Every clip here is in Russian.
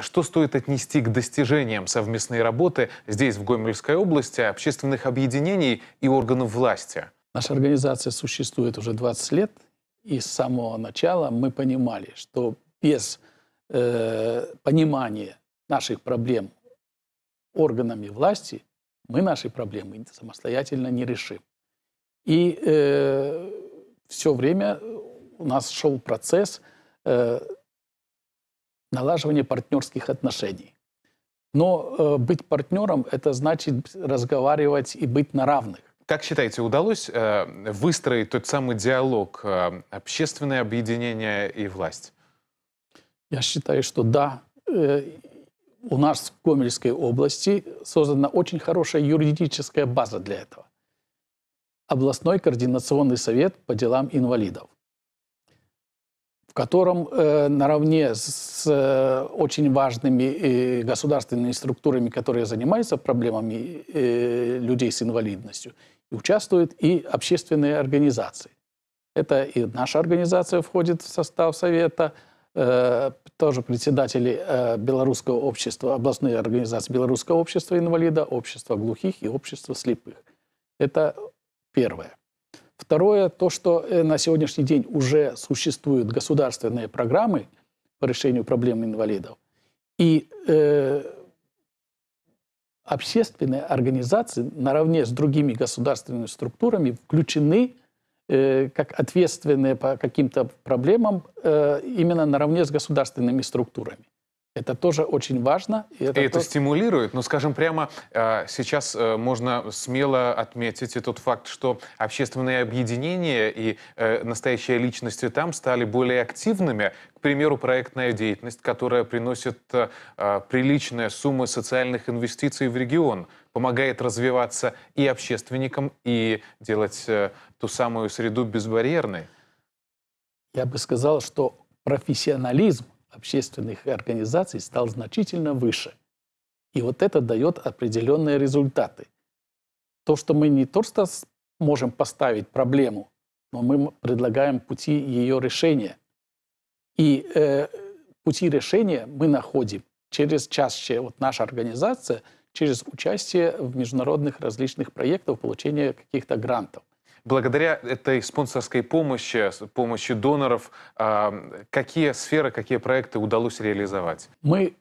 Что стоит отнести к достижениям совместной работы здесь, в Гомельской области, общественных объединений и органов власти? Наша организация существует уже 20 лет, и с самого начала мы понимали, что без э, понимания наших проблем органами власти мы наши проблемы самостоятельно не решим. И э, все время у нас шел процесс э, налаживание партнерских отношений. Но э, быть партнером – это значит разговаривать и быть на равных. Как считаете, удалось э, выстроить тот самый диалог э, общественное объединение и власть? Я считаю, что да. Э, у нас в Гомельской области создана очень хорошая юридическая база для этого. Областной координационный совет по делам инвалидов в котором э, наравне с э, очень важными э, государственными структурами, которые занимаются проблемами э, людей с инвалидностью, участвуют и общественные организации. Это и наша организация входит в состав Совета, э, тоже председатели э, Белорусского общества, областной организации Белорусского общества инвалида, общества глухих и общества слепых. Это первое. Второе, то, что э, на сегодняшний день уже существуют государственные программы по решению проблем инвалидов. И э, общественные организации наравне с другими государственными структурами включены э, как ответственные по каким-то проблемам э, именно наравне с государственными структурами. Это тоже очень важно. И это, и это то... стимулирует. Но, скажем прямо, э, сейчас э, можно смело отметить и тот факт, что общественные объединения и э, настоящие личности там стали более активными. К примеру, проектная деятельность, которая приносит приличные суммы социальных инвестиций в регион, помогает развиваться и общественникам, и делать ту самую среду безбарьерной. Я бы сказал, что профессионализм общественных организаций стал значительно выше. И вот это дает определенные результаты. То, что мы не просто можем поставить проблему, но мы предлагаем пути ее решения. И э, пути решения мы находим через чаще вот наша организация, через участие в международных различных проектах, получение каких-то грантов. Благодаря этой спонсорской помощи, помощи доноров, а, какие сферы, какие проекты удалось реализовать? Мы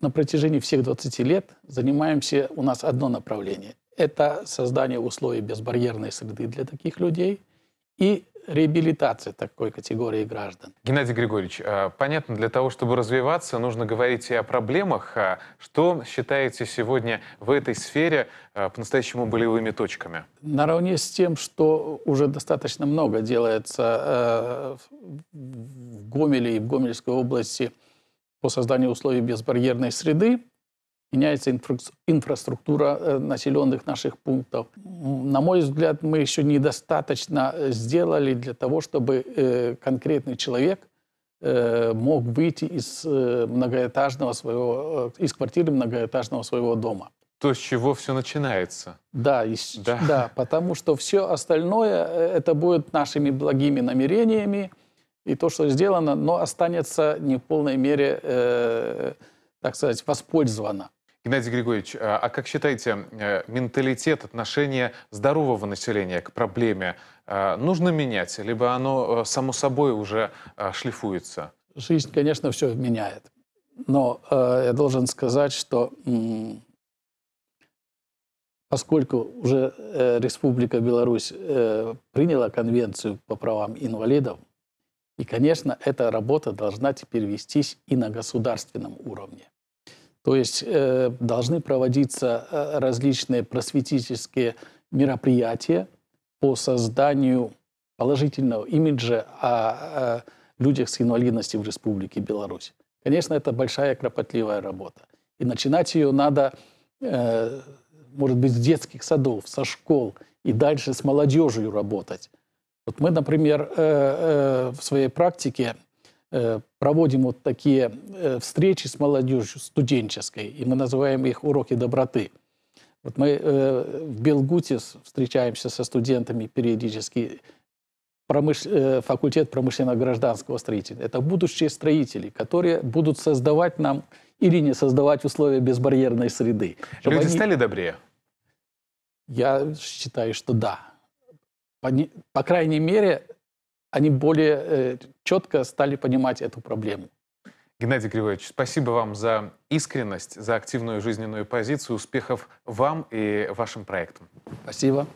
на протяжении всех 20 лет занимаемся, у нас одно направление. Это создание условий безбарьерной среды для таких людей и реабилитации такой категории граждан. Геннадий Григорьевич, э, понятно, для того, чтобы развиваться, нужно говорить и о проблемах. А что считаете сегодня в этой сфере э, по-настоящему болевыми точками? Наравне с тем, что уже достаточно много делается э, в Гомеле и в Гомельской области по созданию условий безбарьерной среды, меняется инфраструктура э, населенных наших пунктов. На мой взгляд, мы еще недостаточно э, сделали для того, чтобы э, конкретный человек мог выйти из многоэтажного своего, из квартиры многоэтажного своего дома. То, с чего все начинается. Да, из, да. да, потому что все остальное, это будет нашими благими намерениями, и то, что сделано, но останется не в полной мере, э, так сказать, воспользовано. Геннадий Григорьевич, а, а как считаете, э, менталитет, отношение здорового населения к проблеме э, нужно менять, либо оно э, само собой уже шлифуется? Жизнь, конечно, все меняет. Но э, я должен сказать, что поскольку уже э, Республика Беларусь э, приняла конвенцию по правам инвалидов, и, конечно, эта работа должна теперь вестись и на государственном уровне. То есть э, должны проводиться э, различные просветительские мероприятия по созданию положительного имиджа о, о э, людях с инвалидностью в Республике Беларусь. Конечно, это большая кропотливая работа. И начинать ее надо, э, может быть, с детских садов, со школ и дальше с молодежью работать. Вот мы, например, э, э, в своей практике Э, проводим вот такие э, встречи с молодежью студенческой, и мы называем их «Уроки доброты». Вот мы э, в Белгуте встречаемся со студентами периодически, промыш... факультет промышленно-гражданского строительства. Это будущие строители, которые будут создавать нам или не создавать условия безбарьерной среды. Люди они... стали добрее? Я считаю, что да. По, не... По крайней мере, они более э, четко стали понимать эту проблему. Геннадий Григорьевич, спасибо вам за искренность, за активную жизненную позицию. Успехов вам и вашим проектам. Спасибо.